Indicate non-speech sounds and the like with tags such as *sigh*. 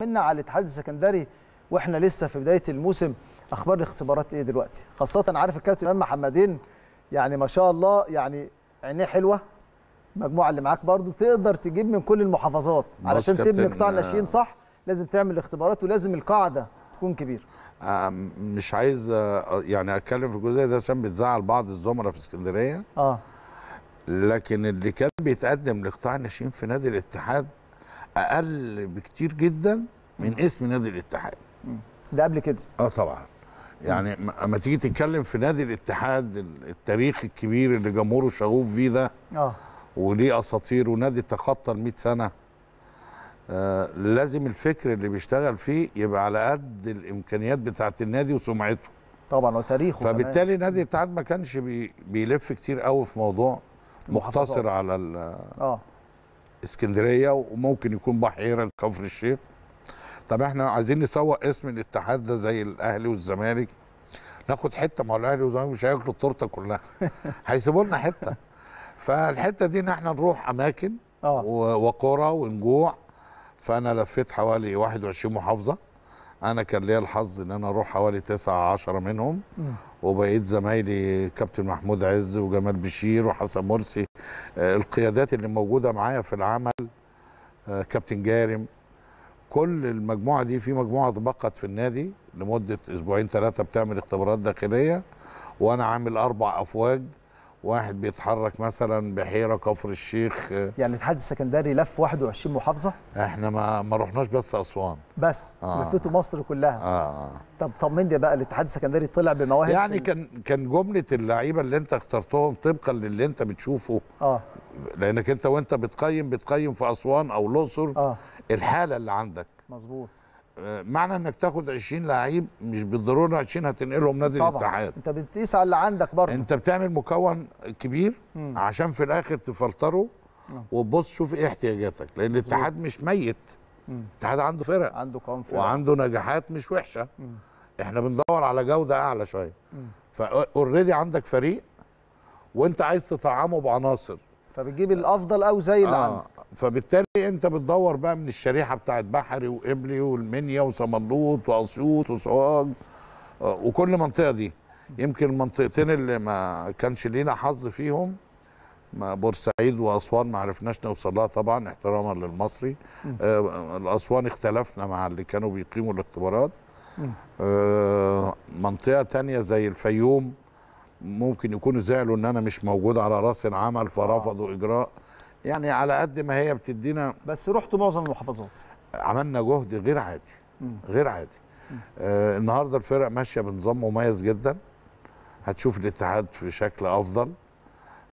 منا على الاتحاد السكندري واحنا لسه في بدايه الموسم اخبار الاختبارات ايه دلوقتي خاصه عارف الكابتن امام محمدين يعني ما شاء الله يعني عينيه حلوه المجموعه اللي معاك برضو تقدر تجيب من كل المحافظات علشان تبني قطاع الناشئين آه. صح لازم تعمل الاختبارات ولازم القاعده تكون كبيره آه، مش عايز آه، يعني اتكلم في الجزئيه ده عشان بتزعل بعض الزملاء في اسكندريه اه لكن اللي كان بيتقدم لقطاع الناشئين في نادي الاتحاد اقل بكتير جدا من اسم نادي الاتحاد ده قبل كده اه طبعا يعني اما تيجي تتكلم في نادي الاتحاد التاريخ الكبير اللي جمهوره شغوف فيه ده اه وليه اساطير ونادي تخطى ال 100 سنه آه لازم الفكر اللي بيشتغل فيه يبقى على قد الامكانيات بتاعه النادي وسمعته طبعا وتاريخه فبالتالي نادي الاتحاد ما كانش بي بيلف كتير قوي في موضوع مقتصر على اه اسكندريه وممكن يكون بحيره كفر الشيخ طب احنا عايزين نسوق اسم الاتحاد ده زي الاهلي والزمالك ناخد حته ما هو الاهلي والزمالك مش هياكلوا التورته كلها *laughs* هيسيبوا لنا حته فالحته دي ان احنا نروح اماكن آه. وقرى ونجوع فانا لفيت حوالي 21 محافظه انا كان ليا الحظ ان انا اروح حوالي 9 10 منهم وبقيت زمايلي كابتن محمود عز وجمال بشير وحسن مرسي آه، القيادات اللي موجوده معايا في العمل آه، كابتن جارم كل المجموعه دي في مجموعه تبقت في النادي لمده اسبوعين ثلاثه بتعمل اختبارات داخليه وانا عامل اربع افواج واحد بيتحرك مثلا بحيره كفر الشيخ يعني الاتحاد السكندري لف 21 محافظه احنا ما ما رحناش بس اسوان بس آه. مصر كلها اه طب طمني بقى الاتحاد السكندري طلع بمواهب يعني كان كان جمله اللعيبه اللي انت اخترتهم طبقا للي انت بتشوفه اه لانك انت وانت بتقيم بتقيم في اسوان او الاقصر آه. الحاله اللي عندك مظبوط معنى انك تاخد 20 لعيب مش بالضروره 20 هتنقلهم نادي طبعا. الاتحاد انت بتقيس على اللي عندك برضه انت بتعمل مكون كبير م. عشان في الاخر تفلتره وتبص شوف ايه احتياجاتك لان الاتحاد مش ميت الاتحاد عنده فرق عنده قوام فرق وعنده نجاحات مش وحشه م. احنا بندور على جوده اعلى شويه فاوريدي عندك فريق وانت عايز تطعمه بعناصر فبتجيب الافضل او زي اللي آه عندك فبالتالي انت بتدور بقى من الشريحه بتاعت بحري وابلي والمنيا وسملوط واسيوط وسوهاج آه، وكل منطقه دي يمكن المنطقتين اللي ما كانش لينا حظ فيهم ما بورسعيد واسوان ما عرفناش نوصل لها طبعا احتراما للمصري آه الاسوان اختلفنا مع اللي كانوا بيقيموا الاختبارات آه منطقه تانية زي الفيوم ممكن يكونوا زعلوا ان انا مش موجود على راس العمل فرفضوا اجراء يعني على قد ما هي بتدينا بس رحتوا معظم المحافظات عملنا جهد غير عادي غير عادي آه النهارده الفرق ماشيه بنظام مميز جدا هتشوف الاتحاد في شكل افضل